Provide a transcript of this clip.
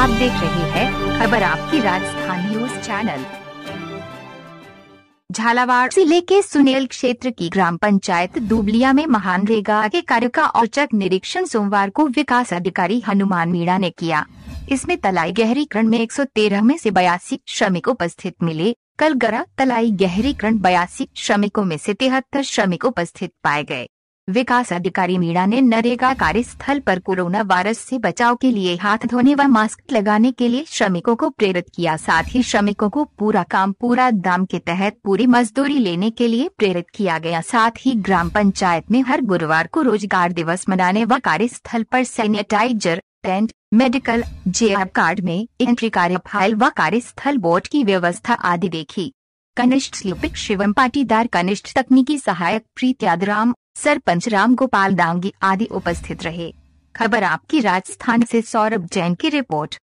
आप देख रहे हैं खबर आपकी राजस्थान न्यूज चैनल झालावाड़ जिले के सुनेल क्षेत्र की ग्राम पंचायत दुबलिया में महानरेगा के कार्य का औचक निरीक्षण सोमवार को विकास अधिकारी हनुमान मीणा ने किया इसमें तलाई गहरीकरण में 113 में से बयासी श्रमिक उपस्थित मिले कल गरा तलाई गहरीकरण बयासी श्रमिकों में से तिहत्तर श्रमिक उपस्थित पाए गए विकास अधिकारी मीणा ने नरेगा कार्यस्थल पर कोरोना वायरस से बचाव के लिए हाथ धोने व मास्क लगाने के लिए श्रमिकों को प्रेरित किया साथ ही श्रमिकों को पूरा काम पूरा दाम के तहत पूरी मजदूरी लेने के लिए प्रेरित किया गया साथ ही ग्राम पंचायत में हर गुरुवार को रोजगार दिवस मनाने व कार्यस्थल पर सैनिटाइजर टेंट मेडिकल जे कार्ड में एंट्री कार्य फाइल व कार्यस्थल बोर्ड की व्यवस्था आदि देखी कनिष्ठ लिपिक शिवम पाटीदार कनिष्ठ तकनीकी सहायक प्रीत्यादराम सरपंच राम गोपाल दांगी आदि उपस्थित रहे खबर आपकी राजस्थान से सौरभ जैन की रिपोर्ट